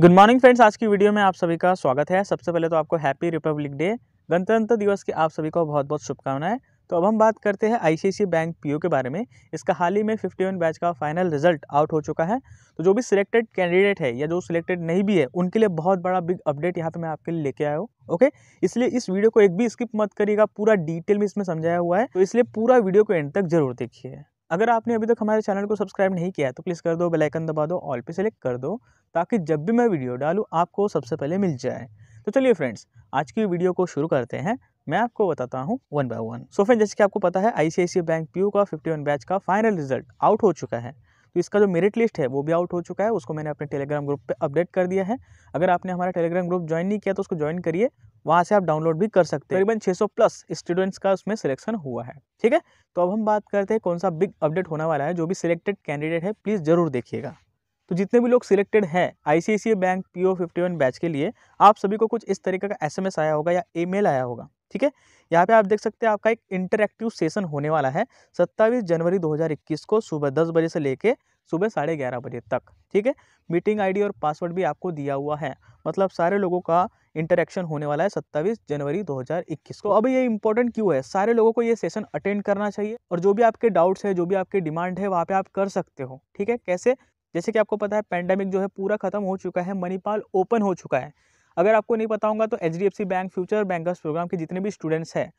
good morning friends आज की video में आप सभी का स्वागत है सबसे पहले तो आपको हैप्पी रिपब्लिक डे गणतंत्र दिवस की आप सभी को बहुत बहुत शुभकामनाएं तो अब हम बात करते हैं आईसीआईसी बैंक पीओ के बारे में इसका हाल ही में 51 बैच का फाइनल रिजल्ट आउट हो चुका है तो जो भी सिलेक्टेड कैंडिडेट है या जो सिलेक्टेड नहीं भी है उनके लिए बहुत बड़ा बिग अपडेट यहाँ पे मैं आपके लिए लेके आया हूँ ओके इसलिए इस वीडियो को एक भी स्किप मत करिएगा पूरा डिटेल में इसमें समझाया हुआ है तो इसलिए पूरा वीडियो को एंड तक जरूर देखिए अगर आपने अभी तक हमारे चैनल को सब्सक्राइब नहीं किया है तो प्लीज़ कर दो बेलाइकन दबा दो ऑल पे सेलेक्ट कर दो ताकि जब भी मैं वीडियो डालूँ आपको सबसे पहले मिल जाए तो चलिए फ्रेंड्स आज की वीडियो को शुरू करते हैं मैं आपको बताता हूँ one by one so friend जैसे कि आपको पता है आईसीआईसीआई बैंक पीयू का 51 बैच का फाइनल रिजल्ट आउट हो चुका है तो इसका जो मेरिट लिस्ट है वो भी आउट हो चुका है उसको मैंने अपने टेलीग्राम ग्रुप पे अपडेट कर दिया है अगर आपने हमारा टेलीग्राम ग्रुप ज्वाइन नहीं किया तो उसको ज्वाइन करिए वहाँ से आप डाउनलोड भी कर सकते हैं करीबन 600 प्लस स्टूडेंट्स का उसमें सिलेक्शन हुआ है ठीक है तो अब हम बात करते हैं कौन सा बिग अपडेट होने वाला है जो भी सिलेक्टेड कैंडिडेट है प्लीज़ ज़रूर देखिएगा तो जितने भी लोग सिलेक्टेड हैं ICICI bank PO one batch के लिए आप सभी को कुछ इस तरीके का एस आया होगा या मेल आया होगा ठीक है यहाँ पे आप देख सकते हैं आपका एक इंटरेक्टिव सेशन होने वाला है सत्ताईस जनवरी 2021 को सुबह दस बजे से लेके सुबह साढ़े ग्यारह बजे तक ठीक है मीटिंग आईडी और पासवर्ड भी आपको दिया हुआ है मतलब सारे लोगों का इंटरेक्शन होने वाला है सत्ताईस जनवरी 2021 को अब ये इंपॉर्टेंट क्यों है सारे लोगों को ये सेशन अटेंड करना चाहिए और जो भी आपके डाउट्स है जो भी आपके डिमांड है वहाँ पे आप कर सकते हो ठीक है कैसे जैसे कि आपको पता है पैंडेमिक जो है पूरा खत्म हो चुका है मणिपाल ओपन हो चुका है अगर आपको नहीं पता होगा तो H bank future bankers program के जितने भी स्टूडेंट्स हैं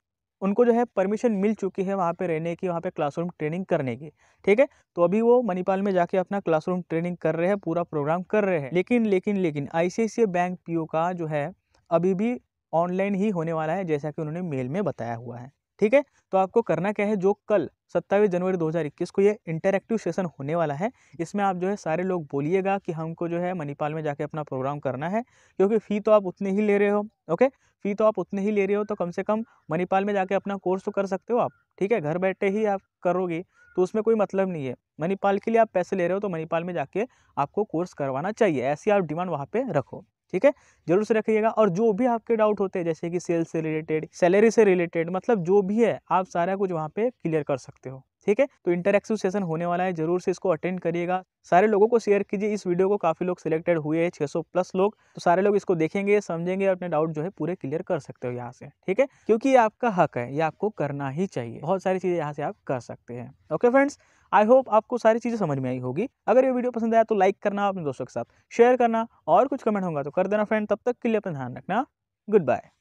उनको जो है परमिशन मिल चुकी है वहाँ पे रहने की वहाँ पे क्लासरूम ट्रेनिंग करने की ठीक है तो अभी वो मणिपाल में जाके अपना क्लासरूम ट्रेनिंग कर रहे हैं पूरा प्रोग्राम कर रहे हैं लेकिन लेकिन लेकिन आई बैंक पी का जो है अभी भी ऑनलाइन ही होने वाला है जैसा कि उन्होंने मेल में बताया हुआ है ठीक है तो आपको करना क्या है जो कल सत्ताईस जनवरी 2021 को ये इंटरेक्टिव सेशन होने वाला है इसमें आप जो है सारे लोग बोलिएगा कि हमको जो है मणिपाल में जाके अपना प्रोग्राम करना है क्योंकि फ़ी तो आप उतने ही ले रहे हो ओके फ़ी तो आप उतने ही ले रहे हो तो कम से कम मणिपाल में जाके अपना कोर्स तो कर सकते हो आप ठीक है घर बैठे ही आप करोगे तो उसमें कोई मतलब नहीं है मणिपाल के लिए आप पैसे ले रहे हो तो मणिपाल में जाके आपको कोर्स करवाना चाहिए ऐसी आप डिमांड वहाँ पर रखो ठीक है जरूर से रखिएगा और जो भी आपके डाउट होते हैं जैसे कि सेल्स से रिलेटेड सैलरी से रिलेटेड मतलब जो भी है आप सारा कुछ वहाँ पे क्लियर कर सकते हो ठीक है तो इंटरेक्टिव सेशन होने वाला है जरूर से इसको अटेंड करिएगा सारे लोगों को शेयर कीजिए इस वीडियो को काफ़ी लोग सिलेक्टेड हुए हैं 600 प्लस लोग तो सारे लोग इसको देखेंगे समझेंगे अपने डाउट जो है पूरे क्लियर कर सकते हो यहाँ से ठीक है क्योंकि ये आपका हक है ये आपको करना ही चाहिए बहुत सारी चीज़ें यहाँ से आप कर सकते हैं ओके फ्रेंड्स आई होप आपको सारी चीज़ें समझ में आई होगी अगर ये वीडियो पसंद आया तो लाइक करना अपने दोस्तों के साथ शेयर करना और कुछ कमेंट होगा तो कर देना फ्रेंड तब तक के लिए अपना ध्यान रखना गुड बाय